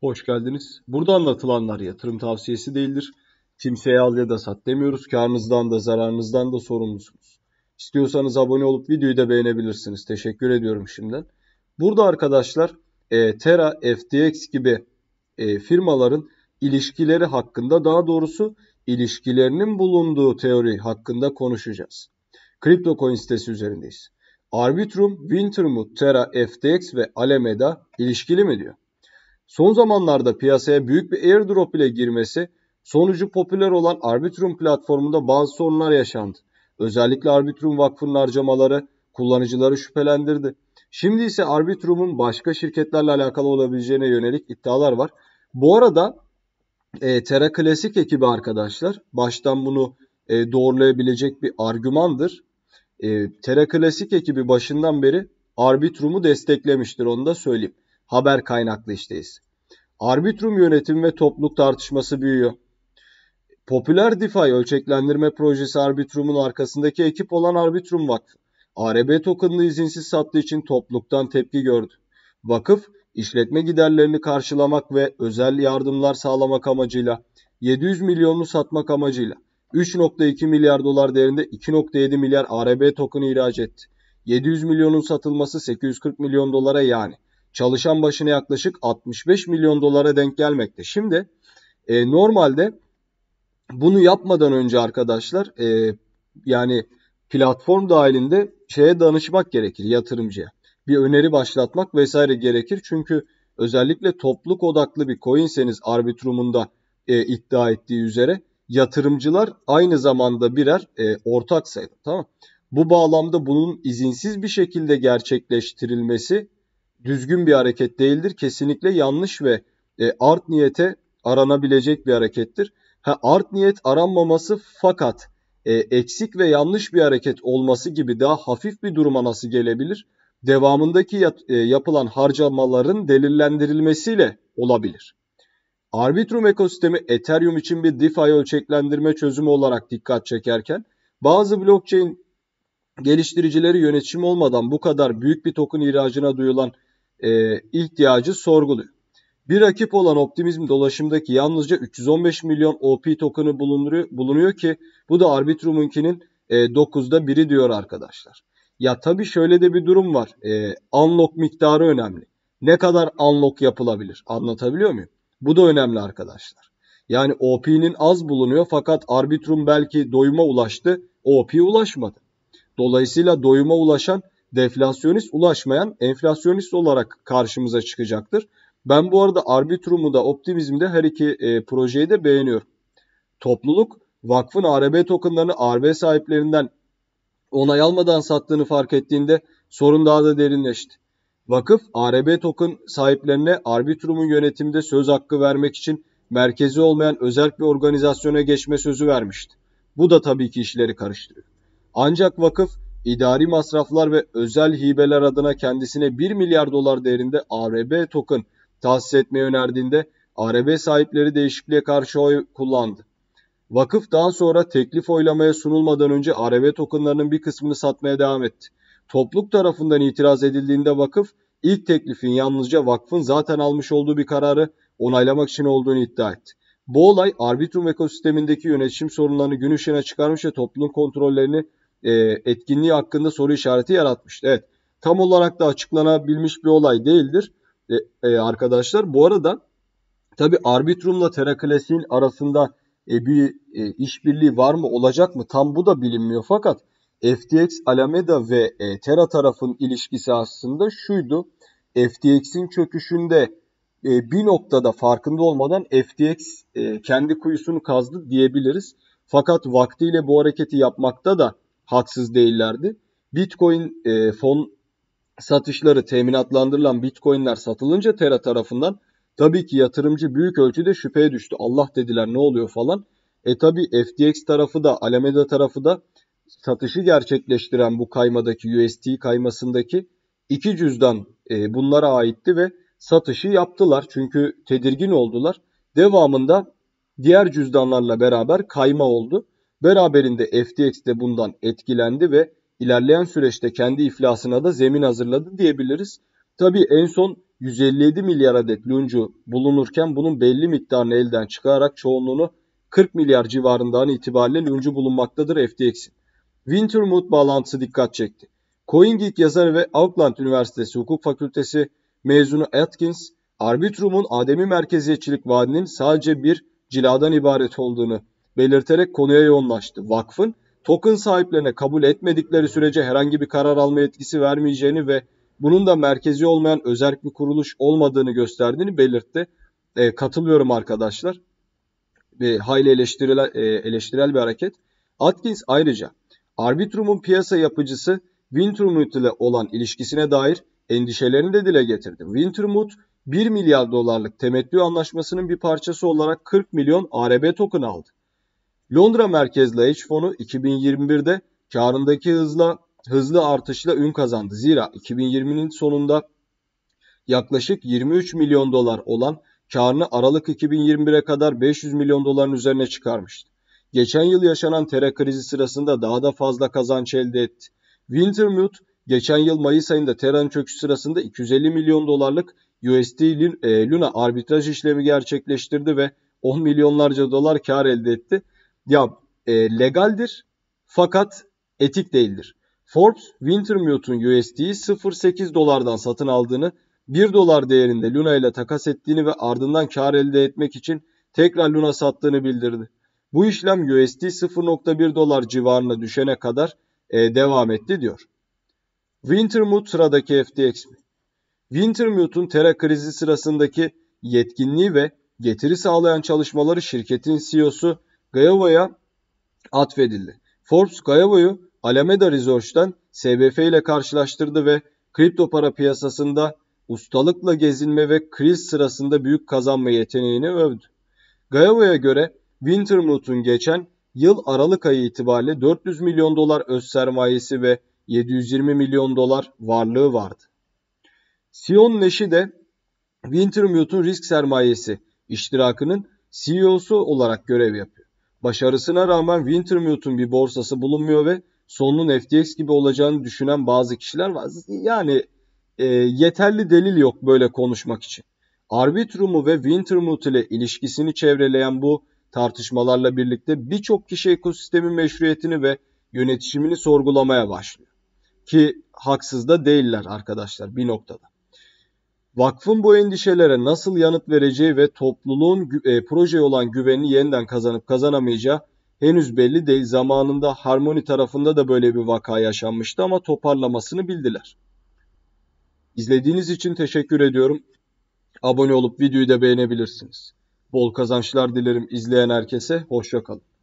Hoş geldiniz. Burada anlatılanlar yatırım tavsiyesi değildir. Kimseye al ya da sat demiyoruz. Karnınızdan da zararınızdan da sorumlusunuz. İstiyorsanız abone olup videoyu da beğenebilirsiniz. Teşekkür ediyorum şimdiden. Burada arkadaşlar e, Terra, FTX gibi e, firmaların ilişkileri hakkında daha doğrusu ilişkilerinin bulunduğu teori hakkında konuşacağız. Kripto CryptoCoin sitesi üzerindeyiz. Arbitrum, Wintermute, Terra, FTX ve Alameda ilişkili mi diyor? Son zamanlarda piyasaya büyük bir airdrop ile girmesi sonucu popüler olan Arbitrum platformunda bazı sorunlar yaşandı. Özellikle Arbitrum Vakfı'nın harcamaları kullanıcıları şüphelendirdi. Şimdi ise Arbitrum'un başka şirketlerle alakalı olabileceğine yönelik iddialar var. Bu arada e, Terra Classic ekibi arkadaşlar baştan bunu e, doğrulayabilecek bir argümandır. E, Terra Classic ekibi başından beri Arbitrum'u desteklemiştir onu da söyleyeyim. Haber kaynaklı işteyiz. Arbitrum yönetim ve topluluk tartışması büyüyor. Popüler DeFi ölçeklendirme projesi Arbitrum'un arkasındaki ekip olan Arbitrum Vakfı, ARB tokenını izinsiz sattığı için topluluktan tepki gördü. Vakıf, işletme giderlerini karşılamak ve özel yardımlar sağlamak amacıyla 700 milyonunu satmak amacıyla 3.2 milyar dolar değerinde 2.7 milyar ARB tokenı ihraç etti. 700 milyonun satılması 840 milyon dolara yani çalışan başına yaklaşık 65 milyon dolara denk gelmekte. Şimdi e, normalde bunu yapmadan önce arkadaşlar e, yani platform dahilinde şeye danışmak gerekir yatırımcıya. Bir öneri başlatmak vesaire gerekir. Çünkü özellikle topluluk odaklı bir coinseniz arbitrumunda e, iddia ettiği üzere yatırımcılar aynı zamanda birer e, ortak sayılır. Tamam Bu bağlamda bunun izinsiz bir şekilde gerçekleştirilmesi düzgün bir hareket değildir. Kesinlikle yanlış ve e, art niyete aranabilecek bir harekettir. Ha, art niyet aranmaması fakat e, eksik ve yanlış bir hareket olması gibi daha hafif bir duruma nasıl gelebilir? Devamındaki yat, e, yapılan harcamaların delillendirilmesiyle olabilir. Arbitrum ekosistemi Ethereum için bir DeFi ölçeklendirme çözümü olarak dikkat çekerken bazı blockchain geliştiricileri yönetim olmadan bu kadar büyük bir token ihracına duyulan e, ihtiyacı sorguluyor. Bir rakip olan optimizm dolaşımdaki yalnızca 315 milyon OP token'ı bulunuyor, ki bu da Arbitrum'unkinin e, 9'da biri diyor arkadaşlar. Ya tabii şöyle de bir durum var. E, unlock miktarı önemli. Ne kadar unlock yapılabilir? Anlatabiliyor muyum? Bu da önemli arkadaşlar. Yani OP'nin az bulunuyor fakat Arbitrum belki doyuma ulaştı. OP ulaşmadı. Dolayısıyla doyuma ulaşan deflasyonist ulaşmayan enflasyonist olarak karşımıza çıkacaktır. Ben bu arada Arbitrum'u da Optimizm'i de her iki e, projeyi de beğeniyorum. Topluluk vakfın ARB tokenlarını ARB sahiplerinden onay almadan sattığını fark ettiğinde sorun daha da derinleşti. Vakıf ARB token sahiplerine Arbitrum'un yönetiminde söz hakkı vermek için merkezi olmayan özel bir organizasyona geçme sözü vermişti. Bu da tabii ki işleri karıştırıyor. Ancak vakıf idari masraflar ve özel hibeler adına kendisine 1 milyar dolar değerinde ARB token tahsis etmeyi önerdiğinde ARB sahipleri değişikliğe karşı oy kullandı. Vakıf daha sonra teklif oylamaya sunulmadan önce ARB tokenlarının bir kısmını satmaya devam etti. Topluluk tarafından itiraz edildiğinde vakıf ilk teklifin yalnızca vakfın zaten almış olduğu bir kararı onaylamak için olduğunu iddia etti. Bu olay Arbitrum ekosistemindeki yönetişim sorunlarını gün ışığına çıkarmış ve toplumun kontrollerini e, etkinliği hakkında soru işareti yaratmıştı. Evet tam olarak da açıklanabilmiş bir olay değildir e, e, arkadaşlar. Bu arada tabi Arbitrum'la Teraklesin arasında e, bir e, işbirliği var mı olacak mı tam bu da bilinmiyor fakat FTX Alameda ve e, Terra tarafın ilişkisi aslında şuydu. FTX'in çöküşünde e, bir noktada farkında olmadan FTX e, kendi kuyusunu kazdı diyebiliriz. Fakat vaktiyle bu hareketi yapmakta da haksız değillerdi. Bitcoin e, fon satışları teminatlandırılan bitcoinler satılınca Terra tarafından tabii ki yatırımcı büyük ölçüde şüpheye düştü. Allah dediler ne oluyor falan. E tabi FTX tarafı da Alameda tarafı da satışı gerçekleştiren bu kaymadaki UST kaymasındaki iki cüzdan e, bunlara aitti ve satışı yaptılar. Çünkü tedirgin oldular. Devamında diğer cüzdanlarla beraber kayma oldu. Beraberinde FTX de bundan etkilendi ve ilerleyen süreçte kendi iflasına da zemin hazırladı diyebiliriz. Tabii en son 157 milyar adet luncu bulunurken bunun belli miktarını elden çıkararak çoğunluğunu 40 milyar civarından itibariyle luncu bulunmaktadır FTX'in. Wintermute bağlantısı dikkat çekti. CoinGeek yazarı ve Auckland Üniversitesi Hukuk Fakültesi mezunu Atkins, Arbitrum'un ademi merkeziyetçilik vaadinin sadece bir ciladan ibaret olduğunu belirterek konuya yoğunlaştı. Vakfın token sahiplerine kabul etmedikleri sürece herhangi bir karar alma etkisi vermeyeceğini ve bunun da merkezi olmayan özel bir kuruluş olmadığını gösterdiğini belirtti. E, katılıyorum arkadaşlar. E, hayli eleştirel, e, eleştirel bir hareket. Atkins ayrıca Arbitrum'un piyasa yapıcısı Wintermute ile olan ilişkisine dair endişelerini de dile getirdi. Wintermute 1 milyar dolarlık temettü anlaşmasının bir parçası olarak 40 milyon ARB token aldı. Londra merkezli hedge fonu 2021'de karındaki hızla hızlı artışla ün kazandı. Zira 2020'nin sonunda yaklaşık 23 milyon dolar olan karını Aralık 2021'e kadar 500 milyon doların üzerine çıkarmıştı. Geçen yıl yaşanan tere krizi sırasında daha da fazla kazanç elde etti. Wintermute geçen yıl Mayıs ayında Tera'nın çöküş sırasında 250 milyon dolarlık USD e, Luna arbitraj işlemi gerçekleştirdi ve 10 milyonlarca dolar kar elde etti ya e, legaldir fakat etik değildir. Forbes Wintermute'un USD'yi 0.8 dolardan satın aldığını, 1 dolar değerinde Luna ile takas ettiğini ve ardından kar elde etmek için tekrar Luna sattığını bildirdi. Bu işlem USD 0.1 dolar civarına düşene kadar e, devam etti diyor. Wintermute sıradaki FTX mi? Wintermute'un Terra krizi sırasındaki yetkinliği ve getiri sağlayan çalışmaları şirketin CEO'su Gayava'ya atfedildi. Forbes Gayava'yı Alameda Research'ten SBF ile karşılaştırdı ve kripto para piyasasında ustalıkla gezinme ve kriz sırasında büyük kazanma yeteneğini övdü. Gayava'ya göre Wintermut'un geçen yıl Aralık ayı itibariyle 400 milyon dolar öz sermayesi ve 720 milyon dolar varlığı vardı. Sion Neşi de Wintermute'un risk sermayesi iştirakının CEO'su olarak görev yapıyor. Başarısına rağmen Wintermute'un bir borsası bulunmuyor ve sonunun FTX gibi olacağını düşünen bazı kişiler var. Yani e, yeterli delil yok böyle konuşmak için. Arbitrum'u ve Wintermute ile ilişkisini çevreleyen bu tartışmalarla birlikte birçok kişi ekosistemin meşruiyetini ve yönetişimini sorgulamaya başlıyor. Ki haksız da değiller arkadaşlar bir noktada. Vakfın bu endişelere nasıl yanıt vereceği ve topluluğun e, projeye olan güvenini yeniden kazanıp kazanamayacağı henüz belli değil. Zamanında Harmoni tarafında da böyle bir vaka yaşanmıştı ama toparlamasını bildiler. İzlediğiniz için teşekkür ediyorum. Abone olup videoyu da beğenebilirsiniz. Bol kazançlar dilerim izleyen herkese. Hoşçakalın.